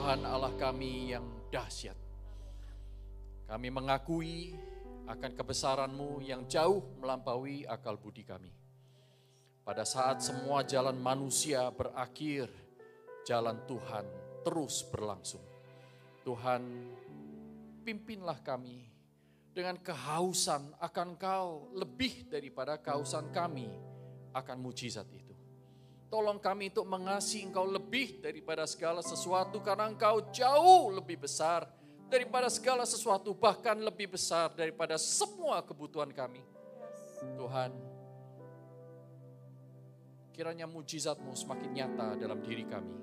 Tuhan Allah kami yang dahsyat. Kami mengakui akan kebesaran-Mu yang jauh melampaui akal budi kami. Pada saat semua jalan manusia berakhir, jalan Tuhan terus berlangsung. Tuhan, pimpinlah kami dengan kehausan akan Kau lebih daripada kehausan kami akan mujizat ini. Tolong kami untuk mengasihi Engkau lebih daripada segala sesuatu karena Engkau jauh lebih besar daripada segala sesuatu bahkan lebih besar daripada semua kebutuhan kami. Tuhan, kiranya mujizatmu semakin nyata dalam diri kami.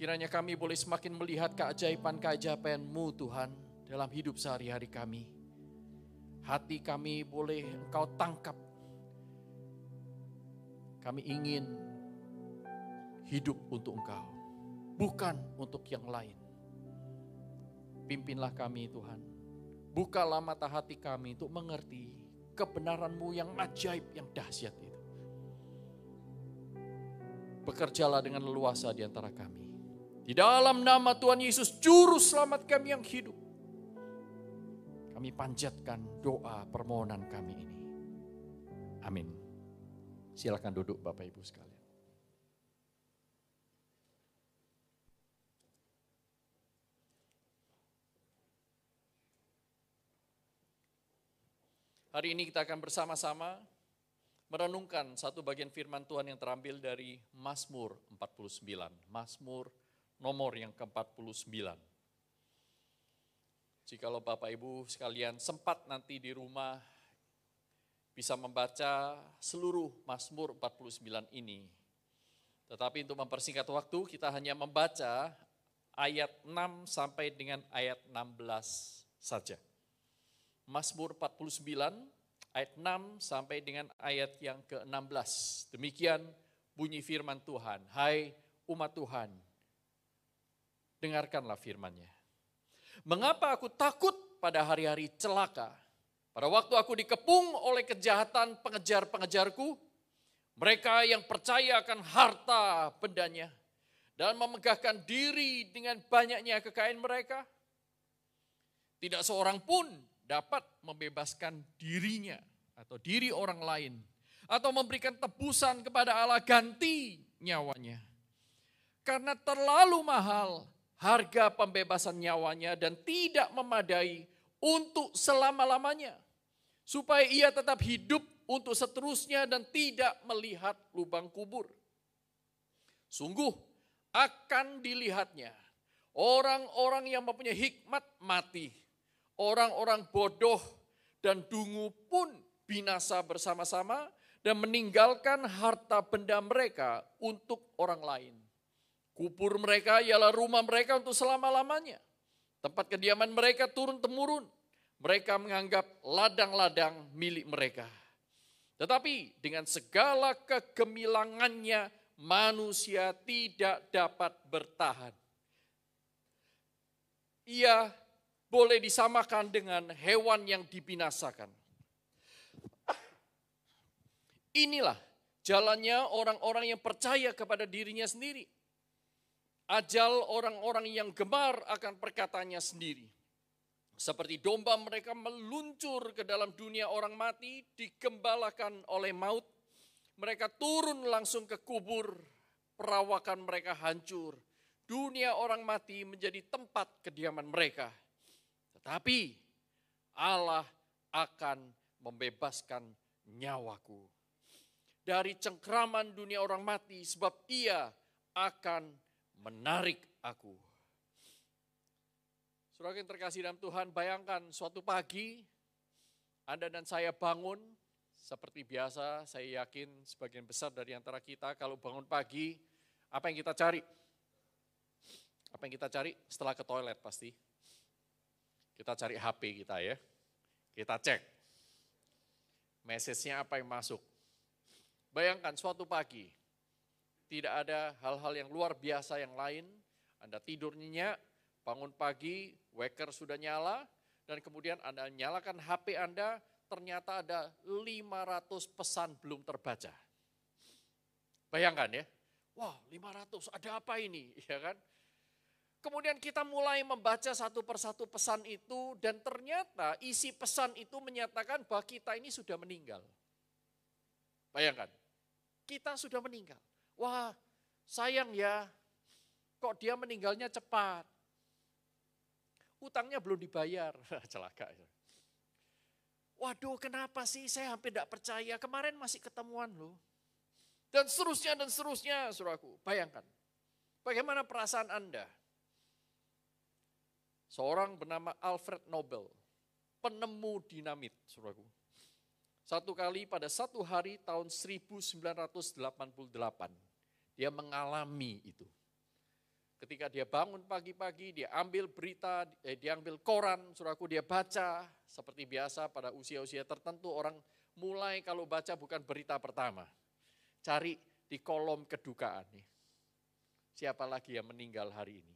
Kiranya kami boleh semakin melihat keajaiban-keajaibanmu Tuhan dalam hidup sehari-hari kami. Hati kami boleh engkau tangkap kami ingin hidup untuk Engkau, bukan untuk yang lain. Pimpinlah kami Tuhan, bukalah mata hati kami untuk mengerti kebenaran-Mu yang ajaib, yang dahsyat itu. Bekerjalah dengan leluasa di antara kami. Di dalam nama Tuhan Yesus, Juru Selamat kami yang hidup. Kami panjatkan doa permohonan kami ini. Amin silahkan duduk Bapak Ibu sekalian. Hari ini kita akan bersama-sama merenungkan satu bagian firman Tuhan yang terambil dari Mazmur 49. Mazmur nomor yang ke-49. Jikalau Bapak Ibu sekalian sempat nanti di rumah bisa membaca seluruh Mazmur 49 ini. Tetapi untuk mempersingkat waktu kita hanya membaca ayat 6 sampai dengan ayat 16 saja. Mazmur 49 ayat 6 sampai dengan ayat yang ke-16. Demikian bunyi firman Tuhan. Hai umat Tuhan, dengarkanlah firmannya. Mengapa aku takut pada hari-hari celaka? Pada waktu aku dikepung oleh kejahatan pengejar-pengejarku, mereka yang percaya akan harta bendanya dan memegahkan diri dengan banyaknya kekayaan mereka, tidak seorang pun dapat membebaskan dirinya atau diri orang lain atau memberikan tebusan kepada Allah ganti nyawanya. Karena terlalu mahal harga pembebasan nyawanya dan tidak memadai untuk selama-lamanya supaya ia tetap hidup untuk seterusnya dan tidak melihat lubang kubur. Sungguh akan dilihatnya orang-orang yang mempunyai hikmat mati, orang-orang bodoh dan dungu pun binasa bersama-sama dan meninggalkan harta benda mereka untuk orang lain. Kubur mereka ialah rumah mereka untuk selama-lamanya. Tempat kediaman mereka turun-temurun mereka menganggap ladang-ladang milik mereka. Tetapi dengan segala kegemilangannya manusia tidak dapat bertahan. Ia boleh disamakan dengan hewan yang dibinasakan. Inilah jalannya orang-orang yang percaya kepada dirinya sendiri. Ajal orang-orang yang gemar akan perkataannya sendiri. Seperti domba mereka meluncur ke dalam dunia orang mati, digembalakan oleh maut. Mereka turun langsung ke kubur, perawakan mereka hancur. Dunia orang mati menjadi tempat kediaman mereka. Tetapi Allah akan membebaskan nyawaku. Dari cengkraman dunia orang mati sebab ia akan menarik aku. Saudara yang terkasih dalam Tuhan, bayangkan suatu pagi Anda dan saya bangun, seperti biasa saya yakin sebagian besar dari antara kita kalau bangun pagi, apa yang kita cari? Apa yang kita cari? Setelah ke toilet pasti. Kita cari HP kita ya, kita cek. message apa yang masuk. Bayangkan suatu pagi, tidak ada hal-hal yang luar biasa yang lain, Anda tidurnya, bangun pagi, waker sudah nyala, dan kemudian Anda nyalakan HP Anda, ternyata ada 500 pesan belum terbaca. Bayangkan ya, wah 500, ada apa ini? Ya kan? Kemudian kita mulai membaca satu persatu pesan itu dan ternyata isi pesan itu menyatakan bahwa kita ini sudah meninggal. Bayangkan, kita sudah meninggal. Wah, sayang ya, kok dia meninggalnya cepat. Utangnya belum dibayar, celaka. Waduh kenapa sih saya hampir tidak percaya, kemarin masih ketemuan loh. Dan seterusnya dan seterusnya aku. bayangkan. Bagaimana perasaan Anda? Seorang bernama Alfred Nobel, penemu dinamit, suruh aku. Satu kali pada satu hari tahun 1988, dia mengalami itu. Ketika dia bangun pagi-pagi, dia ambil berita, eh, dia ambil koran, suraku dia baca. Seperti biasa pada usia-usia tertentu orang mulai kalau baca bukan berita pertama. Cari di kolom kedukaan. Nih. Siapa lagi yang meninggal hari ini?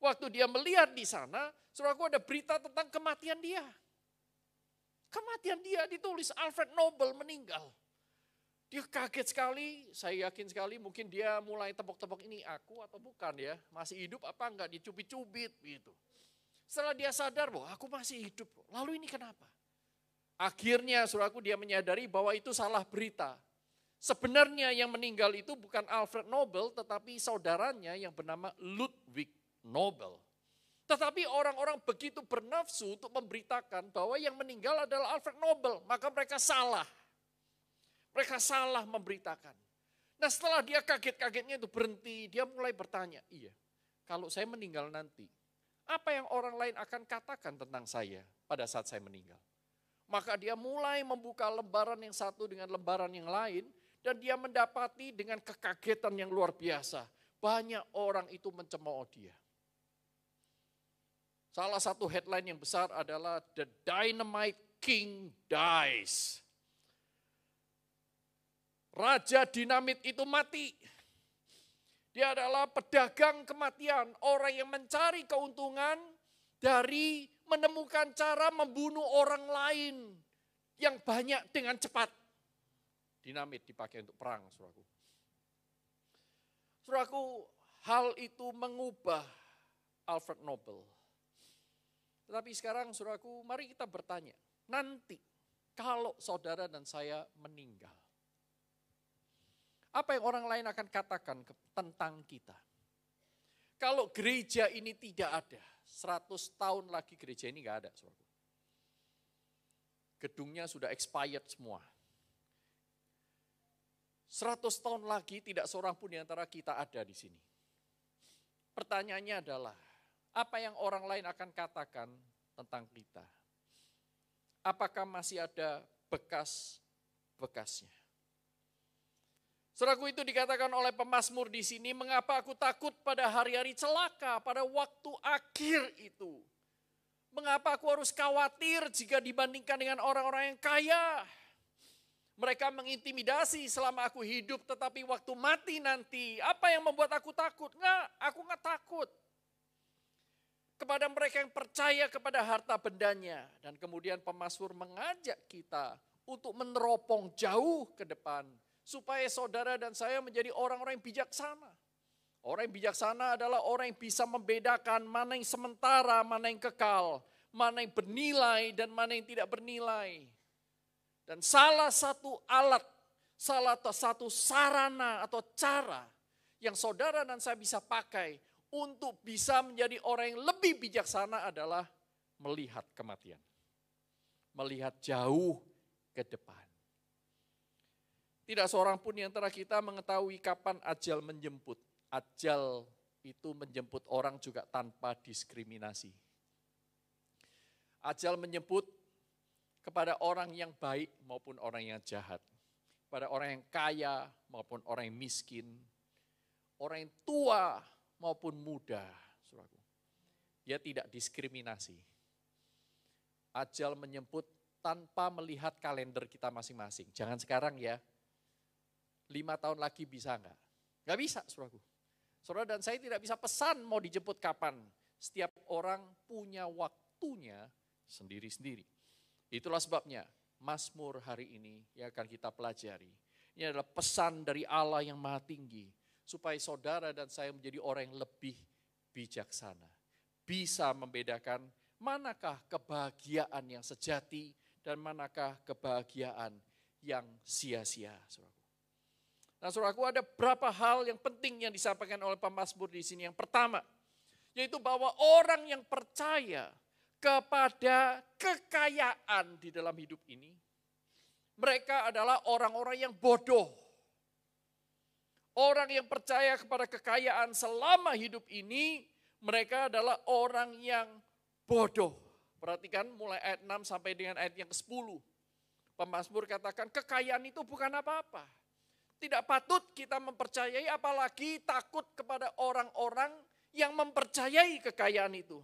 Waktu dia melihat di sana, suraku ada berita tentang kematian dia. Kematian dia ditulis Alfred Nobel meninggal kaget sekali, saya yakin sekali mungkin dia mulai tepok-tepok ini aku atau bukan ya, masih hidup apa enggak, dicubit-cubit gitu. Setelah dia sadar bahwa aku masih hidup, lalu ini kenapa? Akhirnya suraku dia menyadari bahwa itu salah berita. Sebenarnya yang meninggal itu bukan Alfred Nobel tetapi saudaranya yang bernama Ludwig Nobel. Tetapi orang-orang begitu bernafsu untuk memberitakan bahwa yang meninggal adalah Alfred Nobel, maka mereka salah. Mereka salah memberitakan. Nah setelah dia kaget-kagetnya itu berhenti, dia mulai bertanya, iya kalau saya meninggal nanti, apa yang orang lain akan katakan tentang saya pada saat saya meninggal? Maka dia mulai membuka lembaran yang satu dengan lembaran yang lain, dan dia mendapati dengan kekagetan yang luar biasa. Banyak orang itu mencemooh dia. Salah satu headline yang besar adalah The Dynamite King Dies. Raja dinamit itu mati. Dia adalah pedagang kematian, orang yang mencari keuntungan dari menemukan cara membunuh orang lain yang banyak dengan cepat. Dinamit dipakai untuk perang, suraku. Suraku, hal itu mengubah Alfred Nobel. Tetapi sekarang suraku, mari kita bertanya, nanti kalau saudara dan saya meninggal, apa yang orang lain akan katakan tentang kita? Kalau gereja ini tidak ada, 100 tahun lagi gereja ini enggak ada. Saudara. Gedungnya sudah expired semua. 100 tahun lagi tidak seorang pun di antara kita ada di sini. Pertanyaannya adalah, apa yang orang lain akan katakan tentang kita? Apakah masih ada bekas-bekasnya? Saudaraku itu dikatakan oleh pemazmur di sini, mengapa aku takut pada hari-hari celaka, pada waktu akhir itu. Mengapa aku harus khawatir jika dibandingkan dengan orang-orang yang kaya? Mereka mengintimidasi selama aku hidup, tetapi waktu mati nanti, apa yang membuat aku takut? Enggak, aku enggak takut. Kepada mereka yang percaya kepada harta bendanya. Dan kemudian pemasur mengajak kita untuk meneropong jauh ke depan supaya saudara dan saya menjadi orang-orang yang bijaksana. Orang yang bijaksana adalah orang yang bisa membedakan mana yang sementara, mana yang kekal, mana yang bernilai dan mana yang tidak bernilai. Dan salah satu alat, salah satu sarana atau cara yang saudara dan saya bisa pakai untuk bisa menjadi orang yang lebih bijaksana adalah melihat kematian. Melihat jauh ke depan. Tidak seorang pun yang antara kita mengetahui kapan ajal menjemput. Ajal itu menjemput orang juga tanpa diskriminasi. Ajal menjemput kepada orang yang baik maupun orang yang jahat. pada orang yang kaya maupun orang yang miskin. Orang yang tua maupun muda. Suraku. Dia tidak diskriminasi. Ajal menjemput tanpa melihat kalender kita masing-masing. Jangan sekarang ya, lima tahun lagi bisa enggak? Enggak bisa, saudaraku. Saudara dan saya tidak bisa pesan mau dijemput kapan. Setiap orang punya waktunya sendiri-sendiri. Itulah sebabnya Mazmur hari ini yang akan kita pelajari. Ini adalah pesan dari Allah yang maha tinggi. Supaya saudara dan saya menjadi orang yang lebih bijaksana. Bisa membedakan manakah kebahagiaan yang sejati dan manakah kebahagiaan yang sia-sia. saudaraku. Nah aku ada berapa hal yang penting yang disampaikan oleh Pak Masbur di sini. Yang pertama, yaitu bahwa orang yang percaya kepada kekayaan di dalam hidup ini, mereka adalah orang-orang yang bodoh. Orang yang percaya kepada kekayaan selama hidup ini, mereka adalah orang yang bodoh. Perhatikan mulai ayat 6 sampai dengan ayat yang ke-10. Pemasmur katakan kekayaan itu bukan apa-apa tidak patut kita mempercayai apalagi takut kepada orang-orang yang mempercayai kekayaan itu.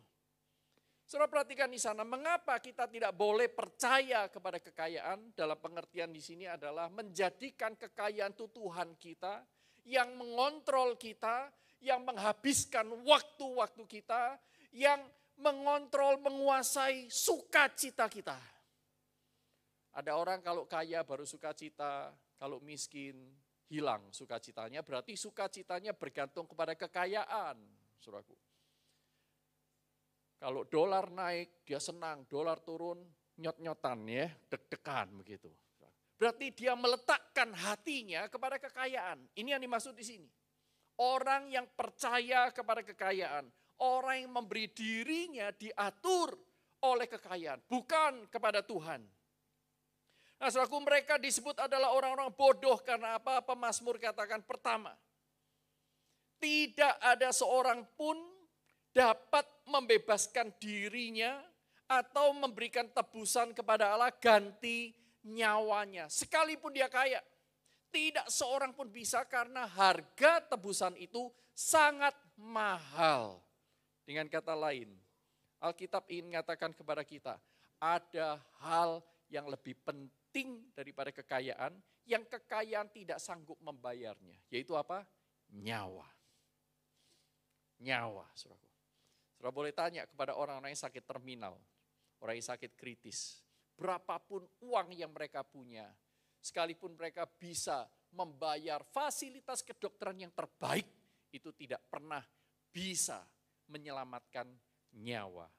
Saudara perhatikan di sana, mengapa kita tidak boleh percaya kepada kekayaan? Dalam pengertian di sini adalah menjadikan kekayaan itu Tuhan kita yang mengontrol kita, yang menghabiskan waktu-waktu kita, yang mengontrol, menguasai sukacita kita. Ada orang kalau kaya baru sukacita, kalau miskin hilang sukacitanya, berarti sukacitanya bergantung kepada kekayaan, suraku. Kalau dolar naik, dia senang, dolar turun, nyot-nyotan ya, deg-degan begitu. Berarti dia meletakkan hatinya kepada kekayaan. Ini yang dimaksud di sini. Orang yang percaya kepada kekayaan, orang yang memberi dirinya diatur oleh kekayaan, bukan kepada Tuhan. Nah selaku mereka disebut adalah orang-orang bodoh karena apa? Pemasmur katakan pertama. Tidak ada seorang pun dapat membebaskan dirinya atau memberikan tebusan kepada Allah ganti nyawanya. Sekalipun dia kaya, tidak seorang pun bisa karena harga tebusan itu sangat mahal. Dengan kata lain, Alkitab ingin mengatakan kepada kita, ada hal yang lebih penting penting daripada kekayaan yang kekayaan tidak sanggup membayarnya, yaitu apa? Nyawa. Nyawa, Saudaraku. Saudara boleh tanya kepada orang-orang yang sakit terminal, orang yang sakit kritis, berapapun uang yang mereka punya, sekalipun mereka bisa membayar fasilitas kedokteran yang terbaik, itu tidak pernah bisa menyelamatkan nyawa.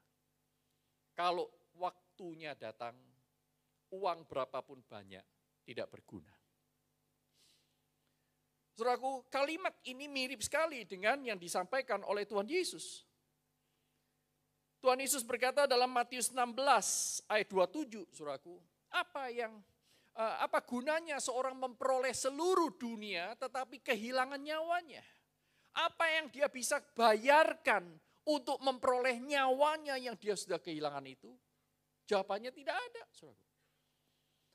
Kalau waktunya datang, uang berapapun banyak tidak berguna. Saudaraku, kalimat ini mirip sekali dengan yang disampaikan oleh Tuhan Yesus. Tuhan Yesus berkata dalam Matius 16 ayat 27, Saudaraku, apa yang eh, apa gunanya seorang memperoleh seluruh dunia tetapi kehilangan nyawanya? Apa yang dia bisa bayarkan untuk memperoleh nyawanya yang dia sudah kehilangan itu? Jawabannya tidak ada, Saudaraku.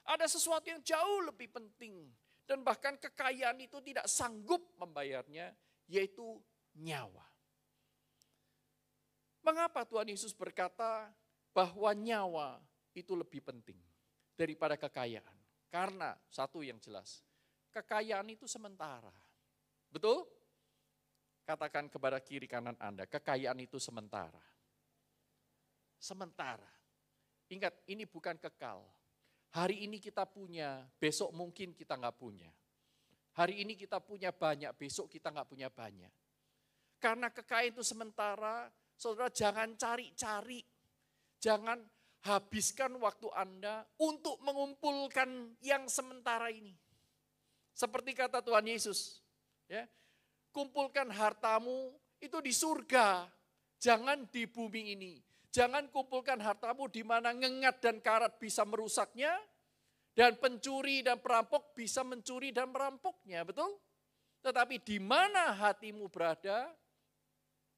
Ada sesuatu yang jauh lebih penting dan bahkan kekayaan itu tidak sanggup membayarnya, yaitu nyawa. Mengapa Tuhan Yesus berkata bahwa nyawa itu lebih penting daripada kekayaan? Karena satu yang jelas, kekayaan itu sementara. Betul? Katakan kepada kiri kanan Anda, kekayaan itu sementara. Sementara. Ingat, ini bukan kekal Hari ini kita punya, besok mungkin kita nggak punya. Hari ini kita punya banyak, besok kita nggak punya banyak. Karena kekayaan itu sementara, saudara jangan cari-cari. Jangan habiskan waktu Anda untuk mengumpulkan yang sementara ini. Seperti kata Tuhan Yesus, ya, kumpulkan hartamu itu di surga, jangan di bumi ini. Jangan kumpulkan hartamu di mana ngengat dan karat bisa merusaknya, dan pencuri dan perampok bisa mencuri dan merampoknya, betul? Tetapi di mana hatimu berada,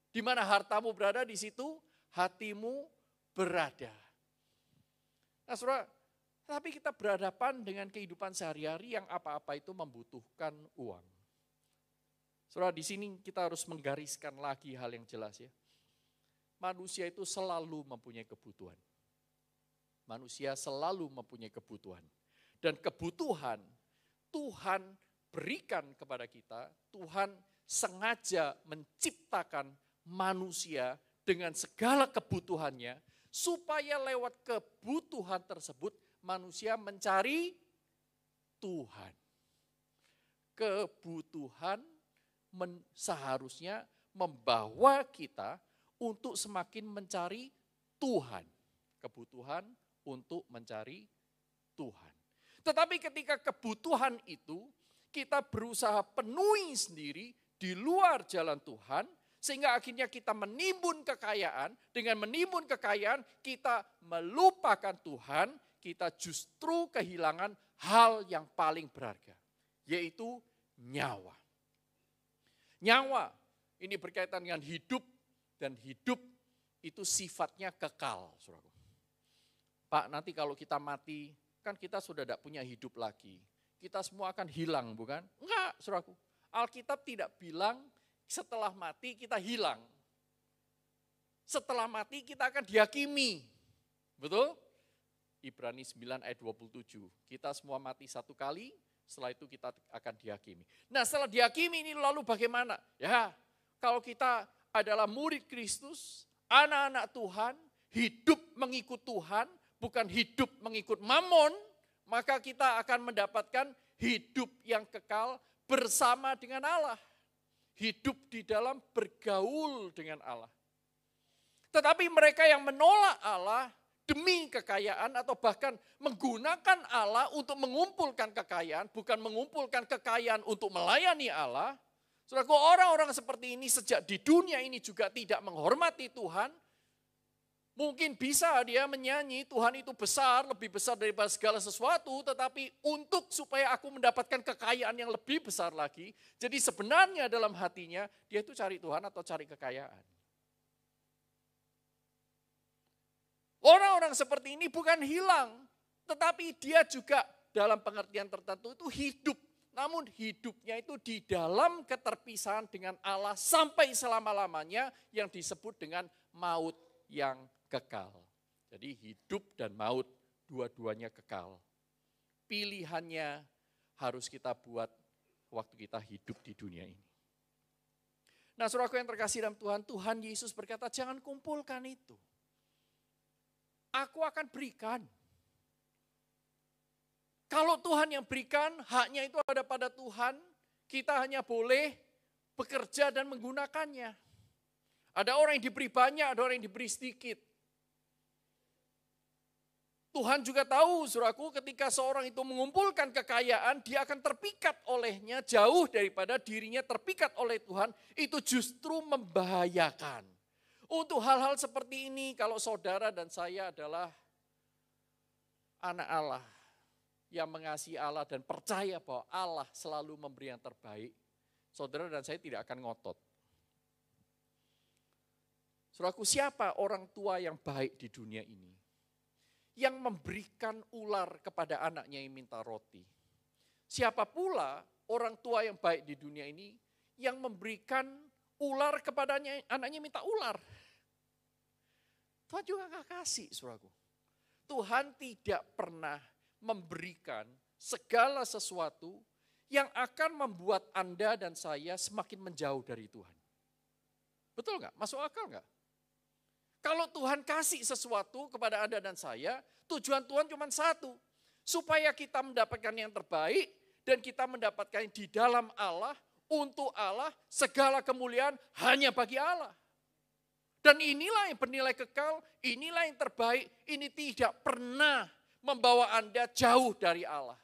di mana hartamu berada, di situ hatimu berada. Nah surah. tapi kita berhadapan dengan kehidupan sehari-hari yang apa-apa itu membutuhkan uang. Surah di sini kita harus menggariskan lagi hal yang jelas ya manusia itu selalu mempunyai kebutuhan. Manusia selalu mempunyai kebutuhan. Dan kebutuhan Tuhan berikan kepada kita, Tuhan sengaja menciptakan manusia dengan segala kebutuhannya, supaya lewat kebutuhan tersebut manusia mencari Tuhan. Kebutuhan seharusnya membawa kita untuk semakin mencari Tuhan. Kebutuhan untuk mencari Tuhan. Tetapi ketika kebutuhan itu kita berusaha penuhi sendiri di luar jalan Tuhan, sehingga akhirnya kita menimbun kekayaan. Dengan menimbun kekayaan, kita melupakan Tuhan, kita justru kehilangan hal yang paling berharga, yaitu nyawa. Nyawa ini berkaitan dengan hidup dan hidup itu sifatnya kekal. Saudaraku. Pak, nanti kalau kita mati, kan kita sudah tidak punya hidup lagi. Kita semua akan hilang, bukan? Enggak, suraku. Alkitab tidak bilang setelah mati kita hilang. Setelah mati kita akan dihakimi. Betul? Ibrani 9 ayat 27. Kita semua mati satu kali, setelah itu kita akan dihakimi. Nah setelah dihakimi ini lalu bagaimana? Ya kalau kita adalah murid Kristus, anak-anak Tuhan, hidup mengikut Tuhan, bukan hidup mengikut mamon, maka kita akan mendapatkan hidup yang kekal bersama dengan Allah. Hidup di dalam bergaul dengan Allah. Tetapi mereka yang menolak Allah demi kekayaan atau bahkan menggunakan Allah untuk mengumpulkan kekayaan, bukan mengumpulkan kekayaan untuk melayani Allah, Saudaraku, orang-orang seperti ini sejak di dunia ini juga tidak menghormati Tuhan. Mungkin bisa dia menyanyi Tuhan itu besar, lebih besar daripada segala sesuatu, tetapi untuk supaya aku mendapatkan kekayaan yang lebih besar lagi. Jadi sebenarnya dalam hatinya dia itu cari Tuhan atau cari kekayaan. Orang-orang seperti ini bukan hilang, tetapi dia juga dalam pengertian tertentu itu hidup namun hidupnya itu di dalam keterpisahan dengan Allah sampai selama-lamanya yang disebut dengan maut yang kekal. Jadi hidup dan maut dua-duanya kekal. Pilihannya harus kita buat waktu kita hidup di dunia ini. Nah aku yang terkasih dalam Tuhan, Tuhan Yesus berkata jangan kumpulkan itu. Aku akan berikan kalau Tuhan yang berikan, haknya itu ada pada Tuhan, kita hanya boleh bekerja dan menggunakannya. Ada orang yang diberi banyak, ada orang yang diberi sedikit. Tuhan juga tahu, suraku, ketika seorang itu mengumpulkan kekayaan, dia akan terpikat olehnya jauh daripada dirinya terpikat oleh Tuhan, itu justru membahayakan. Untuk hal-hal seperti ini, kalau saudara dan saya adalah anak Allah, yang mengasihi Allah dan percaya bahwa Allah selalu memberi yang terbaik, saudara dan saya tidak akan ngotot. Suraku siapa orang tua yang baik di dunia ini? Yang memberikan ular kepada anaknya yang minta roti. Siapa pula orang tua yang baik di dunia ini yang memberikan ular kepada anaknya minta ular. Tuhan juga gak kasih suraku. Tuhan tidak pernah memberikan segala sesuatu yang akan membuat Anda dan saya semakin menjauh dari Tuhan. Betul nggak? Masuk akal nggak? Kalau Tuhan kasih sesuatu kepada Anda dan saya, tujuan Tuhan cuma satu. Supaya kita mendapatkan yang terbaik dan kita mendapatkan di dalam Allah, untuk Allah, segala kemuliaan hanya bagi Allah. Dan inilah yang bernilai kekal, inilah yang terbaik, ini tidak pernah membawa Anda jauh dari Allah.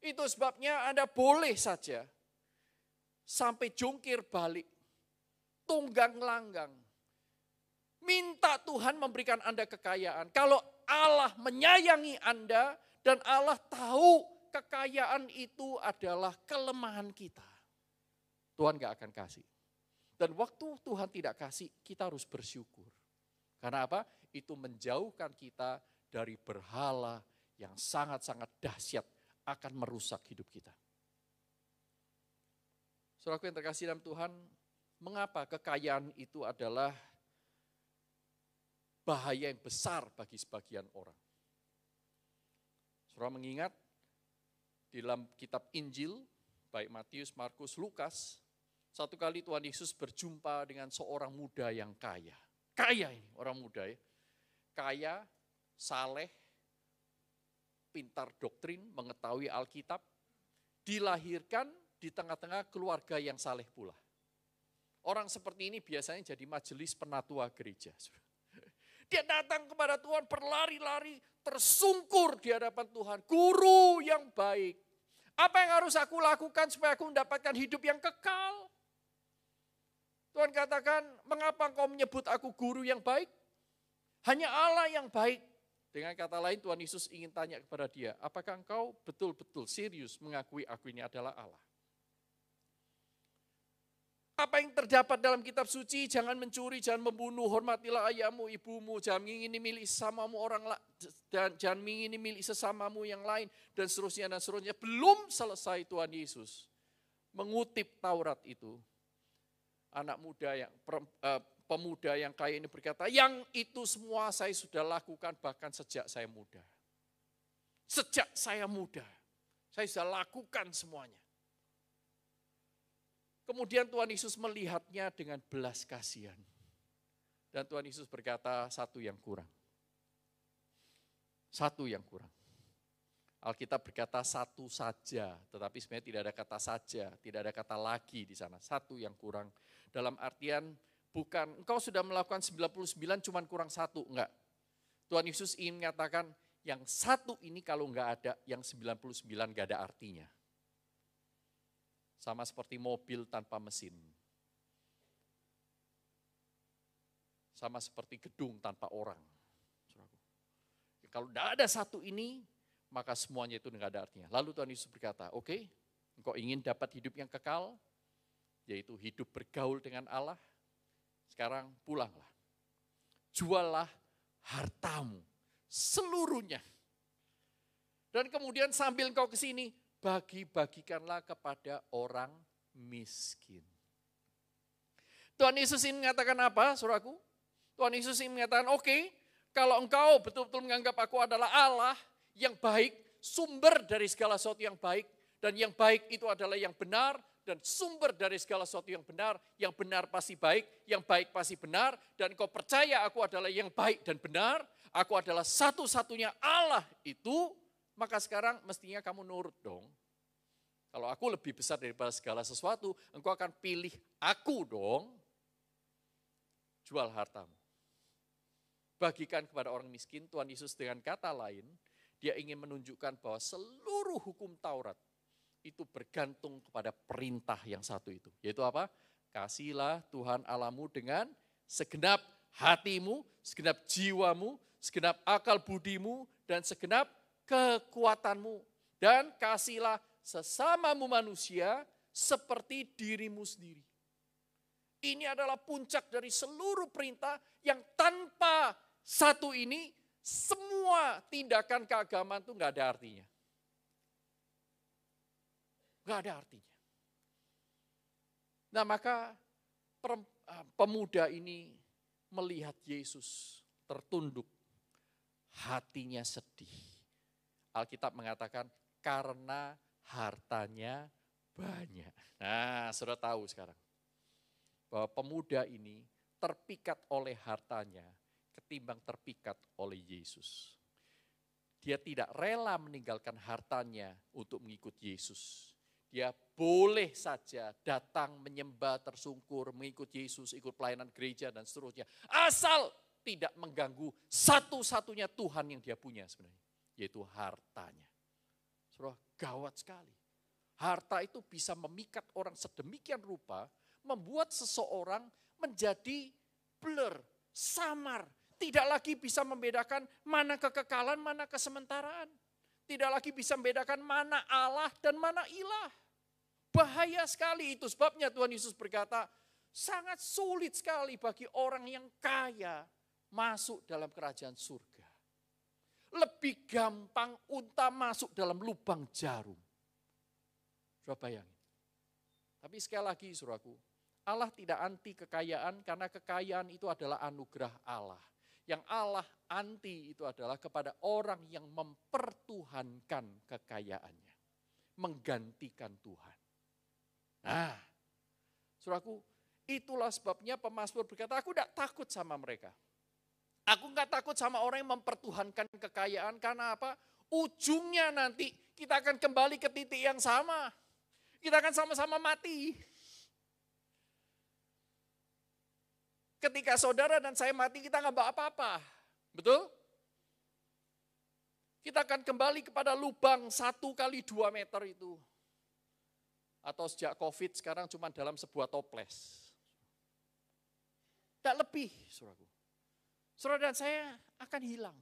Itu sebabnya Anda boleh saja sampai jungkir balik, tunggang langgang. Minta Tuhan memberikan Anda kekayaan. Kalau Allah menyayangi Anda dan Allah tahu kekayaan itu adalah kelemahan kita. Tuhan gak akan kasih. Dan waktu Tuhan tidak kasih, kita harus bersyukur. Karena apa? Itu menjauhkan kita dari berhala yang sangat-sangat dahsyat akan merusak hidup kita. Saudaraku yang terkasih dalam Tuhan, mengapa kekayaan itu adalah bahaya yang besar bagi sebagian orang? Saudara mengingat di dalam kitab Injil, baik Matius, Markus, Lukas, satu kali Tuhan Yesus berjumpa dengan seorang muda yang kaya. Kaya ini orang muda ya. Kaya saleh, pintar doktrin, mengetahui Alkitab, dilahirkan di tengah-tengah keluarga yang saleh pula. Orang seperti ini biasanya jadi majelis penatua gereja. Dia datang kepada Tuhan berlari-lari, tersungkur di hadapan Tuhan. Guru yang baik. Apa yang harus aku lakukan supaya aku mendapatkan hidup yang kekal? Tuhan katakan, mengapa engkau menyebut aku guru yang baik? Hanya Allah yang baik. Dengan kata lain Tuhan Yesus ingin tanya kepada dia, apakah engkau betul-betul serius mengakui aku ini adalah Allah? Apa yang terdapat dalam kitab suci, jangan mencuri, jangan membunuh, hormatilah ayahmu, ibumu, jangan mengingini milik sesamamu orang dan jangan mengingini milik sesamamu yang lain dan seterusnya dan seterusnya. Belum selesai Tuhan Yesus mengutip Taurat itu. Anak muda yang eh, pemuda yang kaya ini berkata, yang itu semua saya sudah lakukan bahkan sejak saya muda. Sejak saya muda, saya sudah lakukan semuanya. Kemudian Tuhan Yesus melihatnya dengan belas kasihan. Dan Tuhan Yesus berkata, satu yang kurang. Satu yang kurang. Alkitab berkata satu saja, tetapi sebenarnya tidak ada kata saja, tidak ada kata lagi di sana. Satu yang kurang. Dalam artian Bukan, engkau sudah melakukan 99 cuman kurang satu, enggak. Tuhan Yesus ingin mengatakan, yang satu ini kalau enggak ada, yang 99 enggak ada artinya. Sama seperti mobil tanpa mesin. Sama seperti gedung tanpa orang. Kalau enggak ada satu ini, maka semuanya itu enggak ada artinya. Lalu Tuhan Yesus berkata, oke, okay, engkau ingin dapat hidup yang kekal, yaitu hidup bergaul dengan Allah, sekarang pulanglah. Juallah hartamu seluruhnya. Dan kemudian sambil kau ke sini, bagi-bagikanlah kepada orang miskin. Tuhan Yesus ini mengatakan apa, suraku? Tuhan Yesus ini mengatakan, oke, okay, kalau engkau betul-betul menganggap aku adalah Allah yang baik, sumber dari segala sesuatu yang baik, dan yang baik itu adalah yang benar, dan sumber dari segala sesuatu yang benar. Yang benar pasti baik, yang baik pasti benar. Dan kau percaya aku adalah yang baik dan benar. Aku adalah satu-satunya Allah itu. Maka sekarang mestinya kamu nurut dong. Kalau aku lebih besar daripada segala sesuatu, engkau akan pilih aku dong. Jual hartamu. Bagikan kepada orang miskin, Tuhan Yesus dengan kata lain, dia ingin menunjukkan bahwa seluruh hukum Taurat itu bergantung kepada perintah yang satu itu. Yaitu apa? Kasihilah Tuhan alamu dengan segenap hatimu, segenap jiwamu, segenap akal budimu, dan segenap kekuatanmu. Dan kasihlah sesamamu manusia seperti dirimu sendiri. Ini adalah puncak dari seluruh perintah yang tanpa satu ini semua tindakan keagamaan itu nggak ada artinya. Gak ada artinya. Nah maka eh, pemuda ini melihat Yesus tertunduk, hatinya sedih. Alkitab mengatakan karena hartanya banyak. Nah, sudah tahu sekarang bahwa pemuda ini terpikat oleh hartanya ketimbang terpikat oleh Yesus. Dia tidak rela meninggalkan hartanya untuk mengikut Yesus dia boleh saja datang menyembah, tersungkur, mengikut Yesus, ikut pelayanan gereja dan seterusnya. Asal tidak mengganggu satu-satunya Tuhan yang dia punya sebenarnya, yaitu hartanya. Surah gawat sekali. Harta itu bisa memikat orang sedemikian rupa, membuat seseorang menjadi blur, samar, tidak lagi bisa membedakan mana kekekalan, mana kesementaraan. Tidak lagi bisa membedakan mana Allah dan mana ilah. Bahaya sekali itu sebabnya Tuhan Yesus berkata, sangat sulit sekali bagi orang yang kaya masuk dalam kerajaan surga. Lebih gampang unta masuk dalam lubang jarum. Sudah bayangin. Tapi sekali lagi suraku, Allah tidak anti kekayaan karena kekayaan itu adalah anugerah Allah. Yang Allah anti itu adalah kepada orang yang mempertuhankan kekayaannya. Menggantikan Tuhan. Nah, suraku, itulah sebabnya pemasmur berkata, aku tidak takut sama mereka. Aku nggak takut sama orang yang mempertuhankan kekayaan karena apa? Ujungnya nanti kita akan kembali ke titik yang sama. Kita akan sama-sama mati. Ketika saudara dan saya mati kita nggak bawa apa-apa. Betul? Kita akan kembali kepada lubang satu kali dua meter itu atau sejak COVID sekarang cuma dalam sebuah toples. tak lebih, suraku. Surah dan saya akan hilang.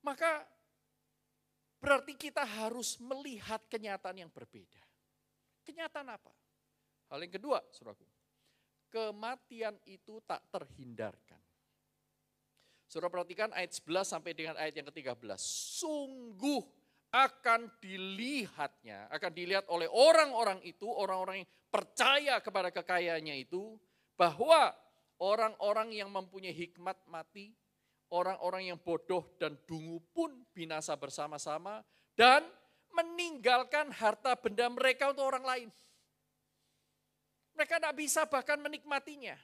Maka berarti kita harus melihat kenyataan yang berbeda. Kenyataan apa? Hal yang kedua, suraku. Kematian itu tak terhindarkan. Surah perhatikan ayat 11 sampai dengan ayat yang ke-13. Sungguh akan dilihatnya, akan dilihat oleh orang-orang itu, orang-orang yang percaya kepada kekayaannya itu, bahwa orang-orang yang mempunyai hikmat mati, orang-orang yang bodoh dan dungu pun binasa bersama-sama, dan meninggalkan harta benda mereka untuk orang lain. Mereka tidak bisa bahkan menikmatinya.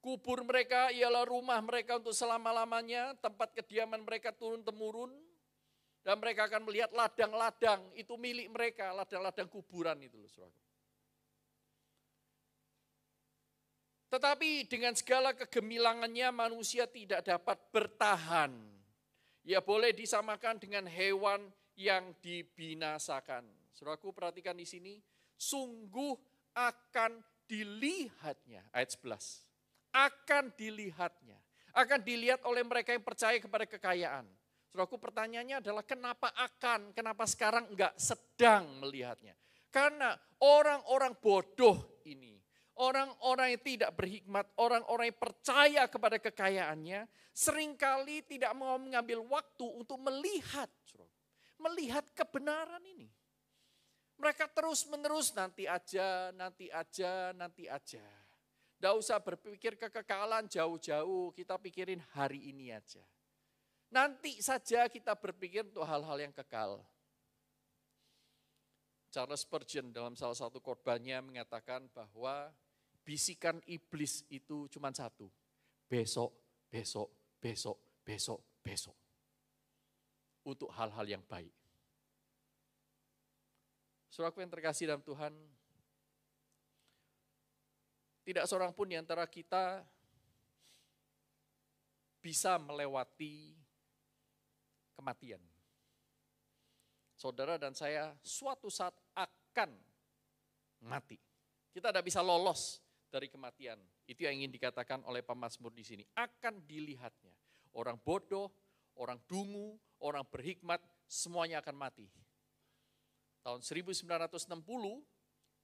Kubur mereka ialah rumah mereka untuk selama-lamanya, tempat kediaman mereka turun-temurun, dan mereka akan melihat ladang-ladang itu milik mereka, ladang-ladang kuburan itu loh suara. Tetapi dengan segala kegemilangannya manusia tidak dapat bertahan. Ya boleh disamakan dengan hewan yang dibinasakan. aku perhatikan di sini, sungguh akan dilihatnya. Ayat 11. Akan dilihatnya. Akan dilihat oleh mereka yang percaya kepada kekayaan Saudaraku pertanyaannya adalah kenapa akan, kenapa sekarang enggak sedang melihatnya. Karena orang-orang bodoh ini, orang-orang yang tidak berhikmat, orang-orang yang percaya kepada kekayaannya, seringkali tidak mau mengambil waktu untuk melihat, melihat kebenaran ini. Mereka terus-menerus nanti aja, nanti aja, nanti aja. Tidak usah berpikir kekekalan jauh-jauh, kita pikirin hari ini aja Nanti saja kita berpikir untuk hal-hal yang kekal. Charles Spurgeon dalam salah satu korbannya mengatakan bahwa bisikan iblis itu cuma satu. Besok, besok, besok, besok, besok. Untuk hal-hal yang baik. Surah yang terkasih dalam Tuhan, tidak seorang pun di antara kita bisa melewati kematian. Saudara dan saya suatu saat akan mati. Kita tidak bisa lolos dari kematian. Itu yang ingin dikatakan oleh pemazmur di sini. Akan dilihatnya. Orang bodoh, orang dungu, orang berhikmat, semuanya akan mati. Tahun 1960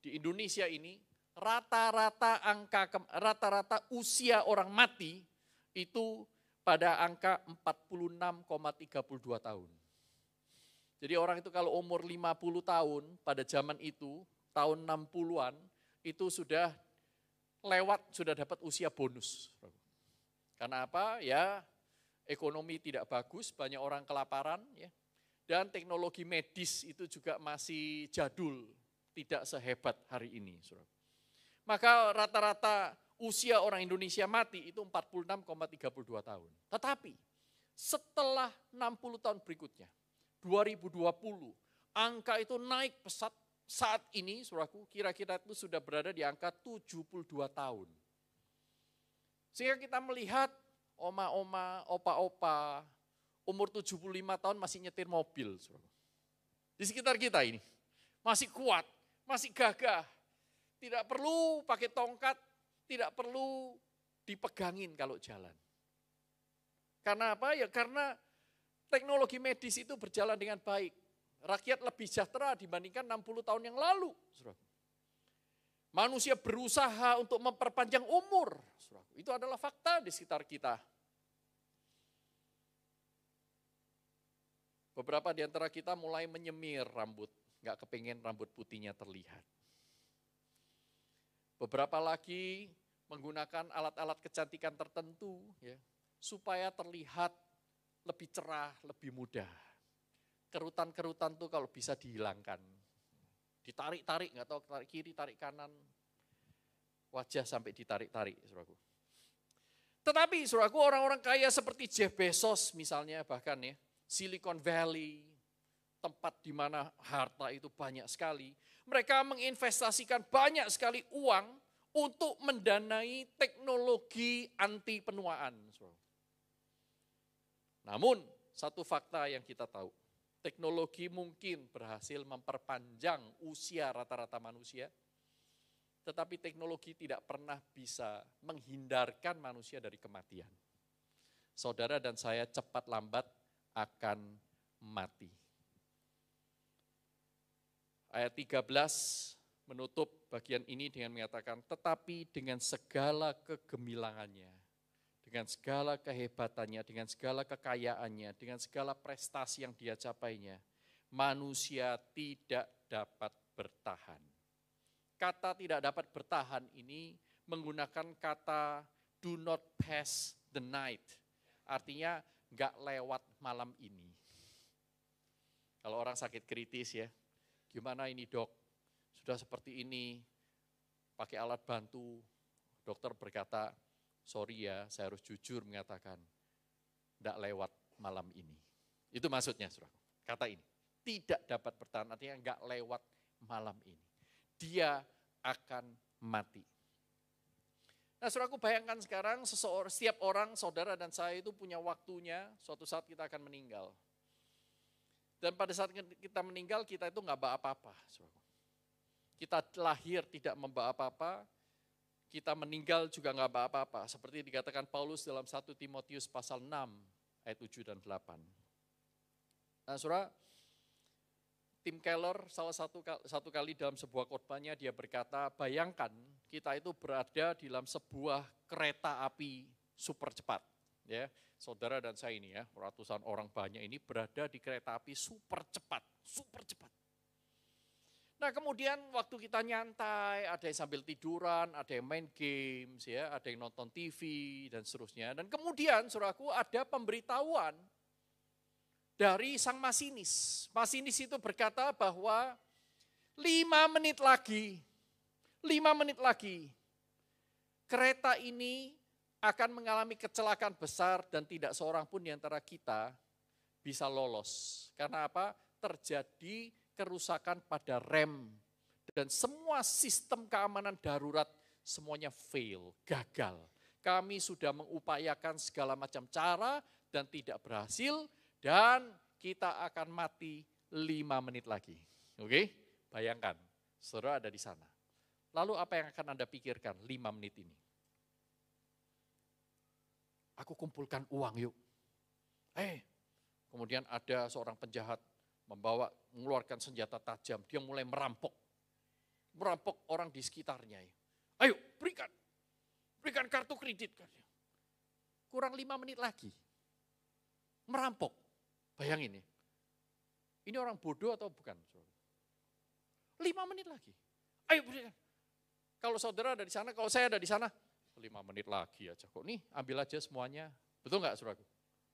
di Indonesia ini rata-rata angka rata-rata usia orang mati itu pada angka 46,32 tahun. Jadi orang itu kalau umur 50 tahun pada zaman itu, tahun 60-an, itu sudah lewat, sudah dapat usia bonus. Karena apa? Ya ekonomi tidak bagus, banyak orang kelaparan. ya Dan teknologi medis itu juga masih jadul, tidak sehebat hari ini. Maka rata-rata usia orang Indonesia mati itu 46,32 tahun. Tetapi setelah 60 tahun berikutnya, 2020, angka itu naik pesat saat ini, suraku, kira-kira itu sudah berada di angka 72 tahun. Sehingga kita melihat oma-oma, opa-opa, umur 75 tahun masih nyetir mobil. Suraku. Di sekitar kita ini, masih kuat, masih gagah, tidak perlu pakai tongkat, tidak perlu dipegangin kalau jalan. Karena apa? Ya karena teknologi medis itu berjalan dengan baik. Rakyat lebih sejahtera dibandingkan 60 tahun yang lalu. Manusia berusaha untuk memperpanjang umur. Itu adalah fakta di sekitar kita. Beberapa di antara kita mulai menyemir rambut. Nggak kepingin rambut putihnya terlihat. Beberapa lagi menggunakan alat-alat kecantikan tertentu ya, supaya terlihat lebih cerah, lebih mudah. Kerutan-kerutan tuh kalau bisa dihilangkan. Ditarik-tarik, nggak tahu tarik kiri, tarik kanan. Wajah sampai ditarik-tarik, suraku. Tetapi suraku orang-orang kaya seperti Jeff Bezos misalnya bahkan ya, Silicon Valley, tempat di mana harta itu banyak sekali mereka menginvestasikan banyak sekali uang untuk mendanai teknologi anti penuaan. Namun, satu fakta yang kita tahu, teknologi mungkin berhasil memperpanjang usia rata-rata manusia, tetapi teknologi tidak pernah bisa menghindarkan manusia dari kematian. Saudara dan saya cepat lambat akan mati. Ayat 13 menutup bagian ini dengan mengatakan, tetapi dengan segala kegemilangannya, dengan segala kehebatannya, dengan segala kekayaannya, dengan segala prestasi yang dia capainya, manusia tidak dapat bertahan. Kata tidak dapat bertahan ini menggunakan kata do not pass the night. Artinya nggak lewat malam ini. Kalau orang sakit kritis ya, gimana ini dok, sudah seperti ini, pakai alat bantu, dokter berkata, sorry ya, saya harus jujur mengatakan, tidak lewat malam ini. Itu maksudnya, surah. kata ini. Tidak dapat bertahan, artinya enggak lewat malam ini. Dia akan mati. Nah aku bayangkan sekarang, seseorang, setiap orang, saudara dan saya itu punya waktunya, suatu saat kita akan meninggal. Dan pada saat kita meninggal, kita itu nggak bawa apa-apa. Kita lahir tidak membawa apa-apa, kita meninggal juga nggak bawa apa-apa. Seperti dikatakan Paulus dalam 1 Timotius pasal 6, ayat 7 dan 8. Nah surah, Tim Keller salah satu, satu kali dalam sebuah khotbahnya dia berkata, bayangkan kita itu berada di dalam sebuah kereta api super cepat ya saudara dan saya ini ya ratusan orang banyak ini berada di kereta api super cepat, super cepat. Nah kemudian waktu kita nyantai, ada yang sambil tiduran, ada yang main games, ya, ada yang nonton TV dan seterusnya. Dan kemudian suraku ada pemberitahuan dari sang masinis. Masinis itu berkata bahwa lima menit lagi, lima menit lagi kereta ini akan mengalami kecelakaan besar dan tidak seorang pun di antara kita bisa lolos. Karena apa? Terjadi kerusakan pada rem dan semua sistem keamanan darurat semuanya fail, gagal. Kami sudah mengupayakan segala macam cara dan tidak berhasil dan kita akan mati lima menit lagi. Oke, bayangkan, saudara ada di sana. Lalu apa yang akan Anda pikirkan lima menit ini? aku kumpulkan uang yuk. Eh, kemudian ada seorang penjahat membawa mengeluarkan senjata tajam, dia mulai merampok. Merampok orang di sekitarnya. Ayo, berikan. Berikan kartu kredit. Kurang lima menit lagi. Merampok. Bayangin ya. Ini orang bodoh atau bukan? Lima menit lagi. Ayo berikan. Kalau saudara ada di sana, kalau saya ada di sana, lima menit lagi aja kok. Nih ambil aja semuanya. Betul nggak saudaraku?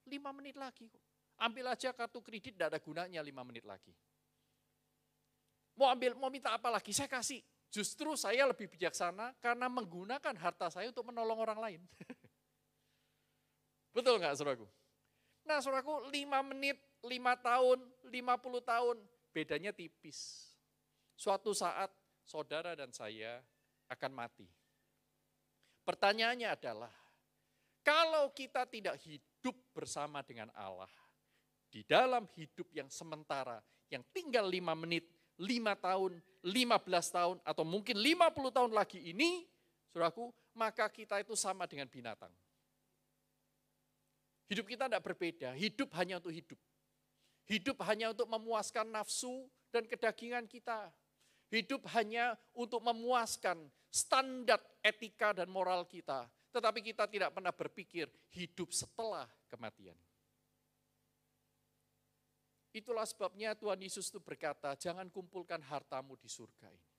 Lima menit lagi kok. Ambil aja kartu kredit tidak ada gunanya lima menit lagi. Mau ambil, mau minta apa lagi? Saya kasih. Justru saya lebih bijaksana karena menggunakan harta saya untuk menolong orang lain. Betul nggak saudaraku? Nah saudaraku, lima menit, lima tahun, lima puluh tahun, bedanya tipis. Suatu saat saudara dan saya akan mati. Pertanyaannya adalah, kalau kita tidak hidup bersama dengan Allah, di dalam hidup yang sementara, yang tinggal lima menit, lima tahun, lima belas tahun, atau mungkin lima puluh tahun lagi ini, suraku, maka kita itu sama dengan binatang. Hidup kita tidak berbeda, hidup hanya untuk hidup. Hidup hanya untuk memuaskan nafsu dan kedagingan kita. Hidup hanya untuk memuaskan standar etika dan moral kita. Tetapi kita tidak pernah berpikir hidup setelah kematian. Itulah sebabnya Tuhan Yesus itu berkata, jangan kumpulkan hartamu di surga ini.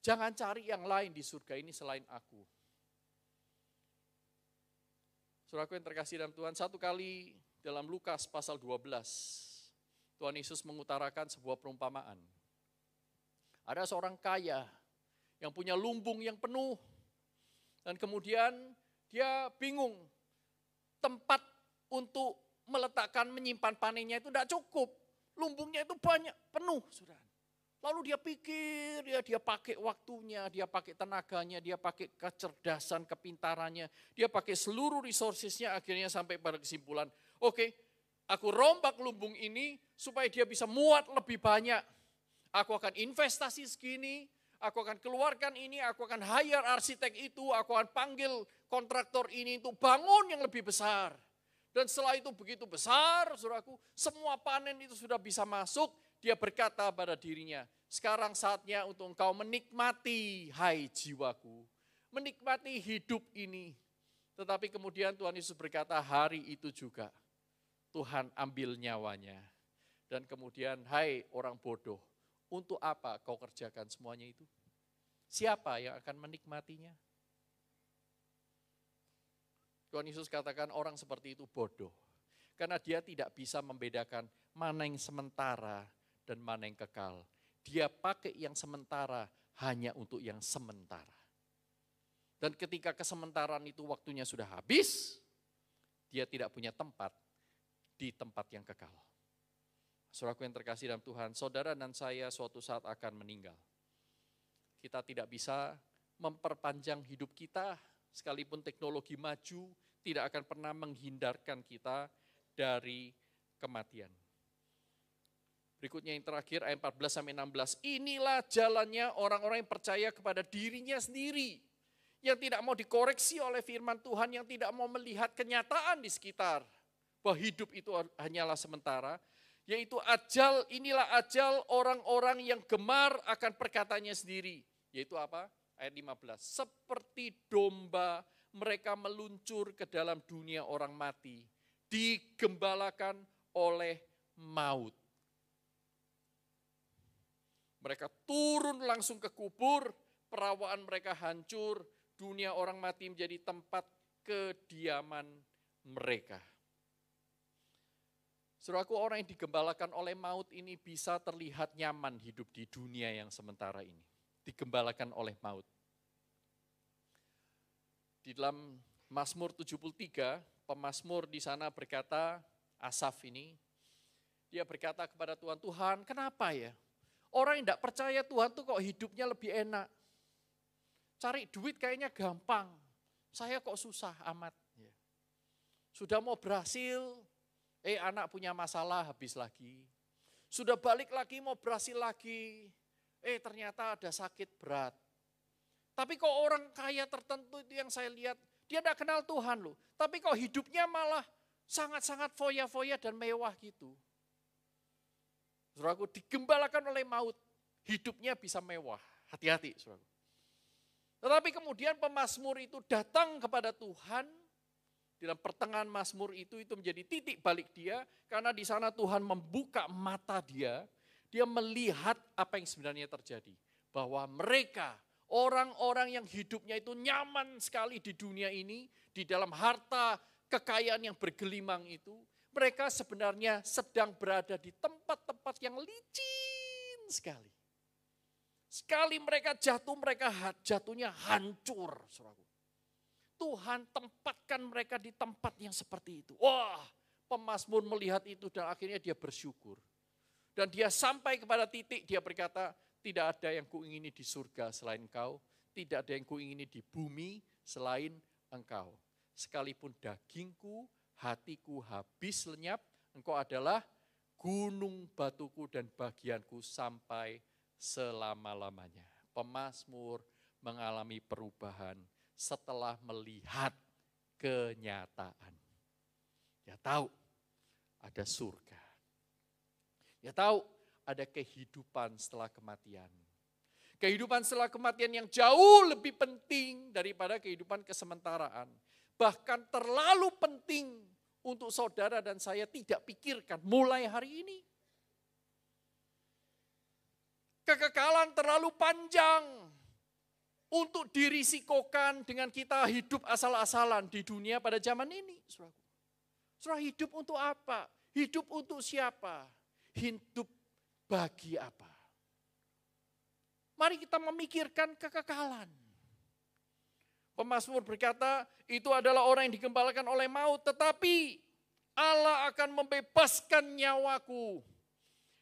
Jangan cari yang lain di surga ini selain aku. Surah yang terkasih dalam Tuhan, satu kali dalam Lukas pasal 12, Tuhan Yesus mengutarakan sebuah perumpamaan. Ada seorang kaya yang punya lumbung yang penuh. Dan kemudian dia bingung tempat untuk meletakkan menyimpan panennya itu tidak cukup. Lumbungnya itu banyak, penuh. Saudara. Lalu dia pikir, ya dia pakai waktunya, dia pakai tenaganya, dia pakai kecerdasan, kepintarannya, dia pakai seluruh resourcesnya akhirnya sampai pada kesimpulan, oke, okay, aku rombak lumbung ini supaya dia bisa muat lebih banyak. Aku akan investasi segini, aku akan keluarkan ini, aku akan hire arsitek itu, aku akan panggil kontraktor ini untuk bangun yang lebih besar. Dan setelah itu begitu besar, suraku, semua panen itu sudah bisa masuk. Dia berkata pada dirinya, sekarang saatnya untuk engkau menikmati hai jiwaku. Menikmati hidup ini. Tetapi kemudian Tuhan Yesus berkata hari itu juga. Tuhan ambil nyawanya. Dan kemudian hai orang bodoh untuk apa kau kerjakan semuanya itu? Siapa yang akan menikmatinya? Tuhan Yesus katakan orang seperti itu bodoh. Karena dia tidak bisa membedakan mana yang sementara dan mana yang kekal. Dia pakai yang sementara hanya untuk yang sementara. Dan ketika kesementaraan itu waktunya sudah habis, dia tidak punya tempat di tempat yang kekal. Saudaraku yang terkasih dalam Tuhan, saudara dan saya suatu saat akan meninggal. Kita tidak bisa memperpanjang hidup kita, sekalipun teknologi maju tidak akan pernah menghindarkan kita dari kematian. Berikutnya yang terakhir ayat 14 sampai 16. Inilah jalannya orang-orang yang percaya kepada dirinya sendiri. Yang tidak mau dikoreksi oleh firman Tuhan, yang tidak mau melihat kenyataan di sekitar. Bahwa hidup itu hanyalah sementara yaitu ajal inilah ajal orang-orang yang gemar akan perkataannya sendiri. Yaitu apa? Ayat 15. Seperti domba mereka meluncur ke dalam dunia orang mati, digembalakan oleh maut. Mereka turun langsung ke kubur, perawaan mereka hancur, dunia orang mati menjadi tempat kediaman mereka. Suraku orang yang digembalakan oleh maut ini bisa terlihat nyaman hidup di dunia yang sementara ini. Digembalakan oleh maut. Di dalam Mazmur 73, pemasmur di sana berkata, Asaf ini, dia berkata kepada Tuhan, Tuhan kenapa ya? Orang yang tidak percaya Tuhan tuh kok hidupnya lebih enak. Cari duit kayaknya gampang. Saya kok susah amat. Ya. Sudah mau berhasil, Eh anak punya masalah habis lagi. Sudah balik lagi mau berhasil lagi. Eh ternyata ada sakit berat. Tapi kok orang kaya tertentu itu yang saya lihat, dia tidak kenal Tuhan loh. Tapi kok hidupnya malah sangat-sangat foya-foya dan mewah gitu. Suruh aku digembalakan oleh maut, hidupnya bisa mewah. Hati-hati Tetapi kemudian pemazmur itu datang kepada Tuhan dalam pertengahan Mazmur itu itu menjadi titik balik dia karena di sana Tuhan membuka mata dia, dia melihat apa yang sebenarnya terjadi bahwa mereka orang-orang yang hidupnya itu nyaman sekali di dunia ini, di dalam harta kekayaan yang bergelimang itu, mereka sebenarnya sedang berada di tempat-tempat yang licin sekali. Sekali mereka jatuh, mereka jatuhnya hancur, saudaraku Tuhan tempatkan mereka di tempat yang seperti itu. Wah, Pemasmur melihat itu dan akhirnya dia bersyukur. Dan dia sampai kepada titik dia berkata, tidak ada yang kuingini di surga selain engkau, tidak ada yang kuingini di bumi selain engkau. Sekalipun dagingku, hatiku habis lenyap, engkau adalah gunung batuku dan bagianku sampai selama-lamanya. Pemasmur mengalami perubahan setelah melihat kenyataan. ya tahu ada surga. ya tahu ada kehidupan setelah kematian. Kehidupan setelah kematian yang jauh lebih penting daripada kehidupan kesementaraan. Bahkan terlalu penting untuk saudara dan saya tidak pikirkan mulai hari ini. Kekekalan terlalu panjang untuk dirisikokan dengan kita hidup asal-asalan di dunia pada zaman ini. Surah, hidup untuk apa? Hidup untuk siapa? Hidup bagi apa? Mari kita memikirkan kekekalan. Pemasmur berkata, itu adalah orang yang digembalakan oleh maut, tetapi Allah akan membebaskan nyawaku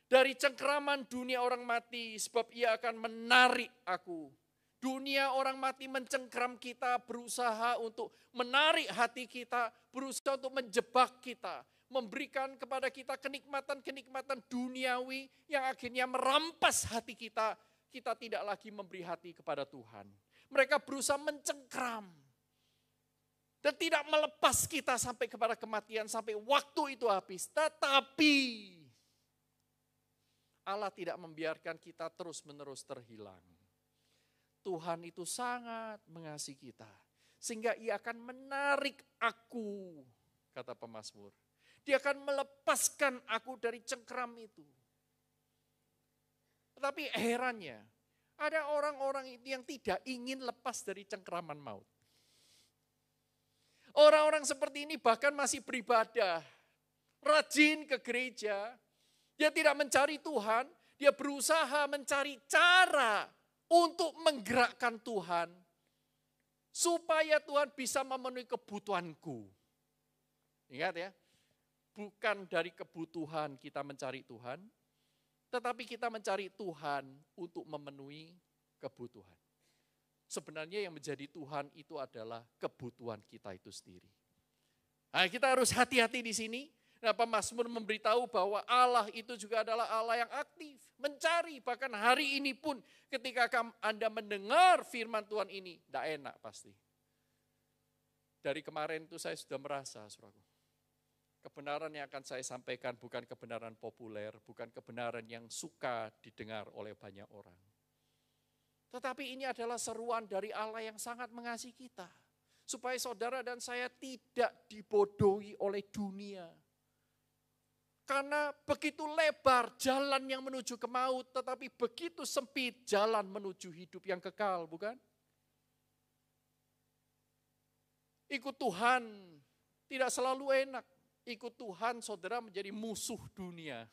dari cengkeraman dunia orang mati, sebab ia akan menarik aku Dunia orang mati mencengkram kita, berusaha untuk menarik hati kita, berusaha untuk menjebak kita, memberikan kepada kita kenikmatan-kenikmatan duniawi yang akhirnya merampas hati kita. Kita tidak lagi memberi hati kepada Tuhan. Mereka berusaha mencengkram dan tidak melepas kita sampai kepada kematian, sampai waktu itu habis. Tetapi Allah tidak membiarkan kita terus-menerus terhilang Tuhan itu sangat mengasihi kita. Sehingga ia akan menarik aku, kata pemazmur. Dia akan melepaskan aku dari cengkram itu. Tetapi herannya, ada orang-orang itu yang tidak ingin lepas dari cengkraman maut. Orang-orang seperti ini bahkan masih beribadah, rajin ke gereja, dia tidak mencari Tuhan, dia berusaha mencari cara untuk menggerakkan Tuhan supaya Tuhan bisa memenuhi kebutuhanku. Ingat ya, bukan dari kebutuhan kita mencari Tuhan, tetapi kita mencari Tuhan untuk memenuhi kebutuhan. Sebenarnya yang menjadi Tuhan itu adalah kebutuhan kita itu sendiri. Nah, kita harus hati-hati di sini Kenapa pemazmur memberitahu bahwa Allah itu juga adalah Allah yang aktif, mencari. Bahkan hari ini pun ketika Anda mendengar firman Tuhan ini, tidak enak pasti. Dari kemarin itu saya sudah merasa, suraku. Kebenaran yang akan saya sampaikan bukan kebenaran populer, bukan kebenaran yang suka didengar oleh banyak orang. Tetapi ini adalah seruan dari Allah yang sangat mengasihi kita. Supaya saudara dan saya tidak dibodohi oleh dunia karena begitu lebar jalan yang menuju ke maut, tetapi begitu sempit jalan menuju hidup yang kekal, bukan? Ikut Tuhan tidak selalu enak. Ikut Tuhan saudara menjadi musuh dunia.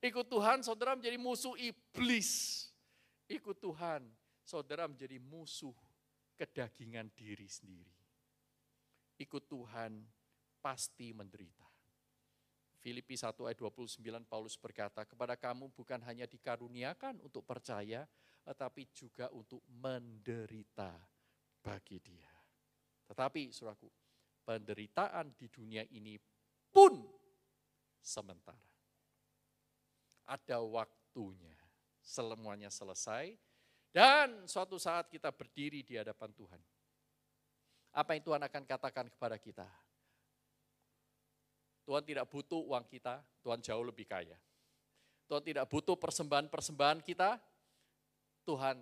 Ikut Tuhan saudara menjadi musuh iblis. Ikut Tuhan saudara menjadi musuh kedagingan diri sendiri. Ikut Tuhan pasti menderita. Filipi 1 ayat 29 Paulus berkata, kepada kamu bukan hanya dikaruniakan untuk percaya, tetapi juga untuk menderita bagi dia. Tetapi suraku, penderitaan di dunia ini pun sementara. Ada waktunya, semuanya selesai, dan suatu saat kita berdiri di hadapan Tuhan. Apa yang Tuhan akan katakan kepada kita? Tuhan tidak butuh uang kita, Tuhan jauh lebih kaya. Tuhan tidak butuh persembahan-persembahan kita, Tuhan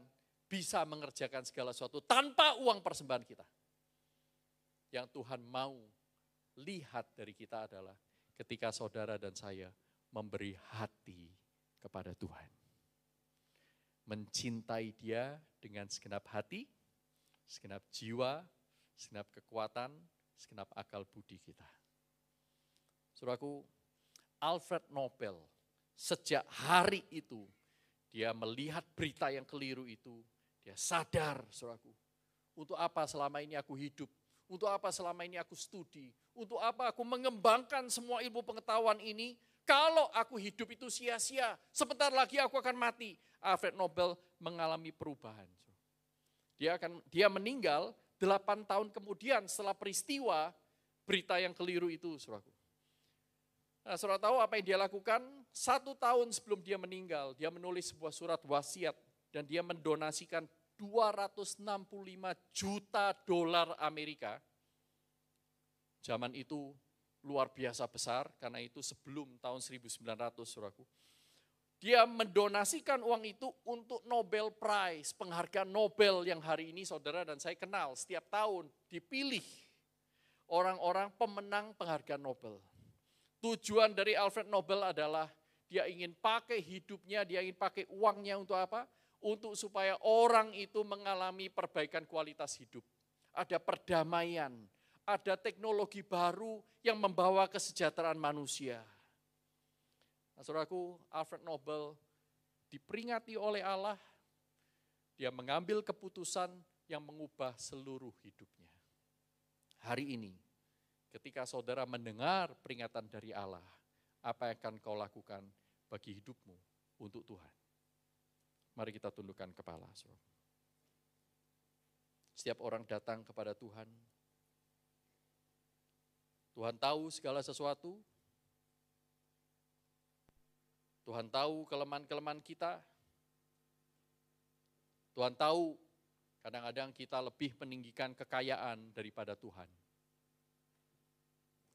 bisa mengerjakan segala sesuatu tanpa uang persembahan kita. Yang Tuhan mau lihat dari kita adalah ketika saudara dan saya memberi hati kepada Tuhan. Mencintai dia dengan segenap hati, segenap jiwa, segenap kekuatan, segenap akal budi kita. Suraku, Alfred Nobel sejak hari itu dia melihat berita yang keliru itu, dia sadar, Suraku. Untuk apa selama ini aku hidup? Untuk apa selama ini aku studi? Untuk apa aku mengembangkan semua ilmu pengetahuan ini? Kalau aku hidup itu sia-sia, sebentar lagi aku akan mati. Alfred Nobel mengalami perubahan. Dia akan dia meninggal delapan tahun kemudian setelah peristiwa berita yang keliru itu, Suraku. Nah, saudara tahu apa yang dia lakukan? Satu tahun sebelum dia meninggal, dia menulis sebuah surat wasiat dan dia mendonasikan 265 juta dolar Amerika. Zaman itu luar biasa besar karena itu sebelum tahun 1900 suratku Dia mendonasikan uang itu untuk Nobel Prize, penghargaan Nobel yang hari ini saudara dan saya kenal setiap tahun dipilih orang-orang pemenang penghargaan Nobel. Tujuan dari Alfred Nobel adalah dia ingin pakai hidupnya, dia ingin pakai uangnya untuk apa? Untuk supaya orang itu mengalami perbaikan kualitas hidup. Ada perdamaian, ada teknologi baru yang membawa kesejahteraan manusia. Nah, saudaraku, Alfred Nobel diperingati oleh Allah, dia mengambil keputusan yang mengubah seluruh hidupnya. Hari ini, Ketika saudara mendengar peringatan dari Allah, apa yang akan kau lakukan bagi hidupmu untuk Tuhan? Mari kita tundukkan kepala. Saudara. Setiap orang datang kepada Tuhan. Tuhan tahu segala sesuatu. Tuhan tahu kelemahan-kelemahan kita. Tuhan tahu kadang-kadang kita lebih meninggikan kekayaan daripada Tuhan.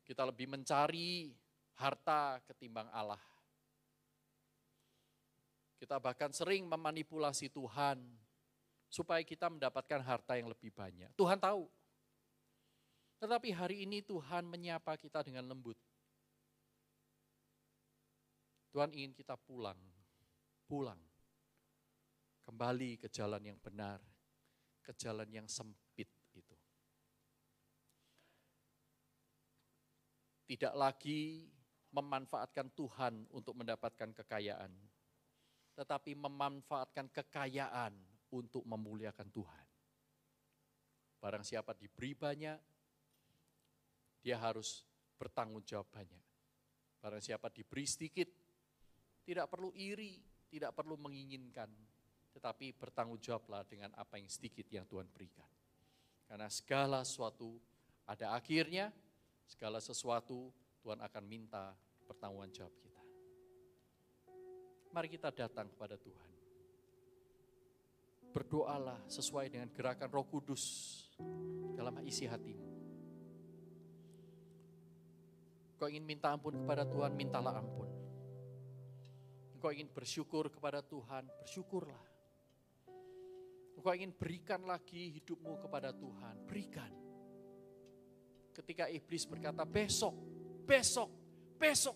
Kita lebih mencari harta ketimbang Allah. Kita bahkan sering memanipulasi Tuhan supaya kita mendapatkan harta yang lebih banyak. Tuhan tahu. Tetapi hari ini Tuhan menyapa kita dengan lembut. Tuhan ingin kita pulang, pulang, kembali ke jalan yang benar, ke jalan yang sempit, tidak lagi memanfaatkan Tuhan untuk mendapatkan kekayaan, tetapi memanfaatkan kekayaan untuk memuliakan Tuhan. Barang siapa diberi banyak, dia harus bertanggung jawab banyak. Barang siapa diberi sedikit, tidak perlu iri, tidak perlu menginginkan, tetapi bertanggung jawablah dengan apa yang sedikit yang Tuhan berikan. Karena segala sesuatu ada akhirnya, segala sesuatu Tuhan akan minta pertanggungan jawab kita. Mari kita datang kepada Tuhan. Berdoalah sesuai dengan gerakan roh kudus dalam isi hatimu. Kau ingin minta ampun kepada Tuhan, mintalah ampun. Kau ingin bersyukur kepada Tuhan, bersyukurlah. Kau ingin berikan lagi hidupmu kepada Tuhan, berikan ketika iblis berkata besok, besok, besok.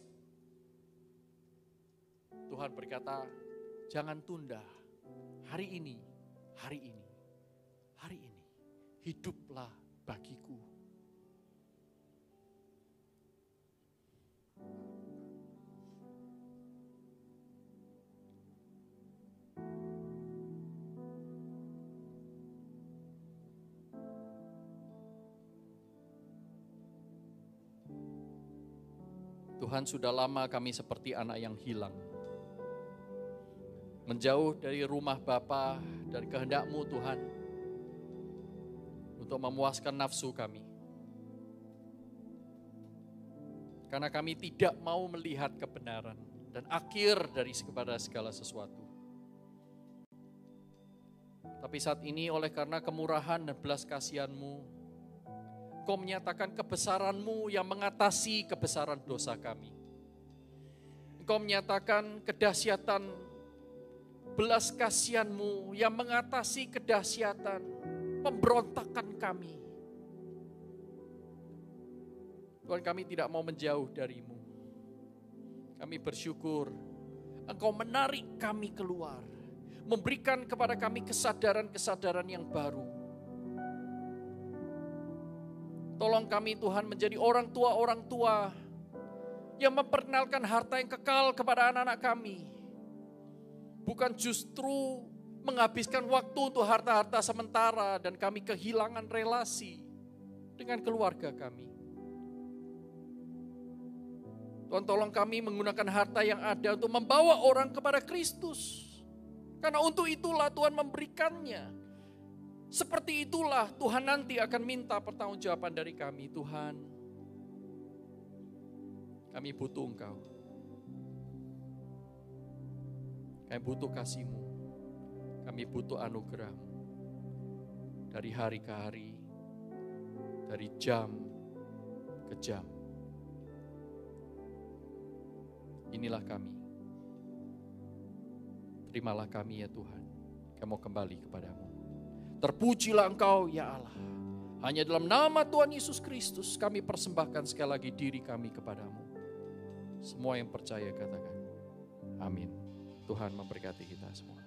Tuhan berkata, jangan tunda. Hari ini, hari ini, hari ini. Hiduplah bagiku Tuhan sudah lama kami seperti anak yang hilang. Menjauh dari rumah Bapa dari kehendakmu Tuhan. Untuk memuaskan nafsu kami. Karena kami tidak mau melihat kebenaran dan akhir dari kepada segala sesuatu. Tapi saat ini oleh karena kemurahan dan belas kasihanmu, Kau menyatakan kebesaranmu yang mengatasi kebesaran dosa kami. Engkau menyatakan kedahsyatan belas kasihanmu yang mengatasi kedahsyatan pemberontakan kami. Tuhan kami tidak mau menjauh darimu. Kami bersyukur Engkau menarik kami keluar. Memberikan kepada kami kesadaran-kesadaran yang baru Tolong kami Tuhan menjadi orang tua-orang tua yang memperkenalkan harta yang kekal kepada anak-anak kami. Bukan justru menghabiskan waktu untuk harta-harta sementara dan kami kehilangan relasi dengan keluarga kami. Tuhan tolong kami menggunakan harta yang ada untuk membawa orang kepada Kristus. Karena untuk itulah Tuhan memberikannya. Seperti itulah Tuhan nanti akan minta pertanggungjawaban dari kami. Tuhan, kami butuh Engkau. Kami butuh kasih-Mu. Kami butuh anugerah dari hari ke hari, dari jam ke jam. Inilah kami. Terimalah kami ya Tuhan. Kami mau kembali kepadamu. Terpujilah engkau ya Allah. Hanya dalam nama Tuhan Yesus Kristus kami persembahkan sekali lagi diri kami kepadamu. Semua yang percaya katakan. Amin. Tuhan memberkati kita semua.